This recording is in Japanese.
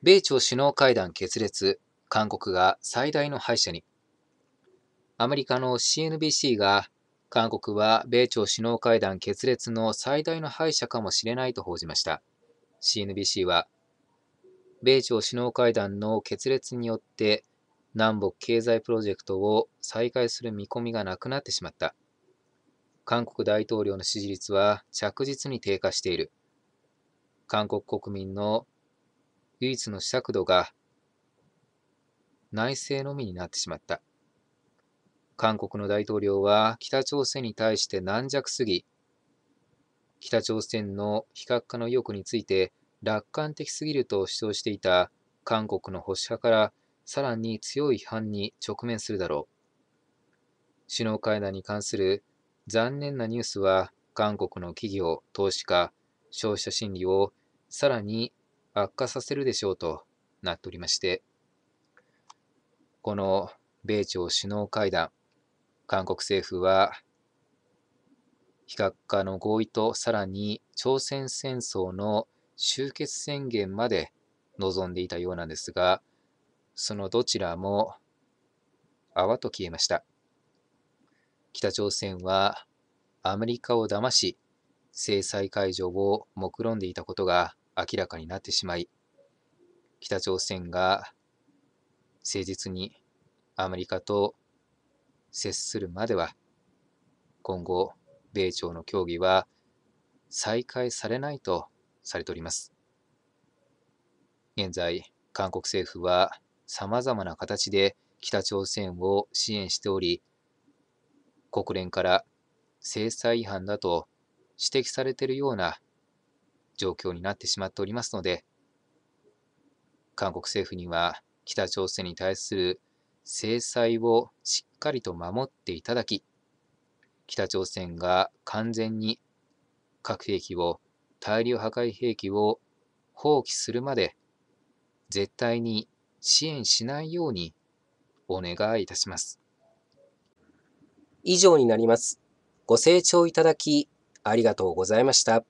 米朝首脳会談決裂、韓国が最大の敗者に。アメリカの CNBC が、韓国は米朝首脳会談決裂の最大の敗者かもしれないと報じました。CNBC は、米朝首脳会談の決裂によって、南北経済プロジェクトを再開する見込みがなくなってしまった。韓国大統領の支持率は着実に低下している。韓国国民の唯一の尺度が内政のみになってしまった。韓国の大統領は北朝鮮に対して軟弱すぎ、北朝鮮の非核化の意欲について楽観的すぎると主張していた韓国の保守派からさらに強い批判に直面するだろう。首脳会談に関する残念なニュースは韓国の企業、投資家、消費者心理をさらに悪化させるでしょうとなっておりまして、この米朝首脳会談、韓国政府は、非核化の合意とさらに朝鮮戦争の終結宣言まで望んでいたようなんですが、そのどちらも泡と消えました。北朝鮮はアメリカを騙し、制裁解除を目論んでいたことが明らかになってしまい、北朝鮮が誠実にアメリカと接するまでは、今後、米朝の協議は再開されないとされております。現在、韓国政府は様々な形で北朝鮮を支援しており、国連から制裁違反だと指摘されているような状況になってしまっておりますので、韓国政府には北朝鮮に対する制裁をしっかりと守っていただき、北朝鮮が完全に核兵器を、大量破壊兵器を放棄するまで、絶対に支援しないようにお願いいたします。以上になります。ご清聴いただき、ありがとうございました。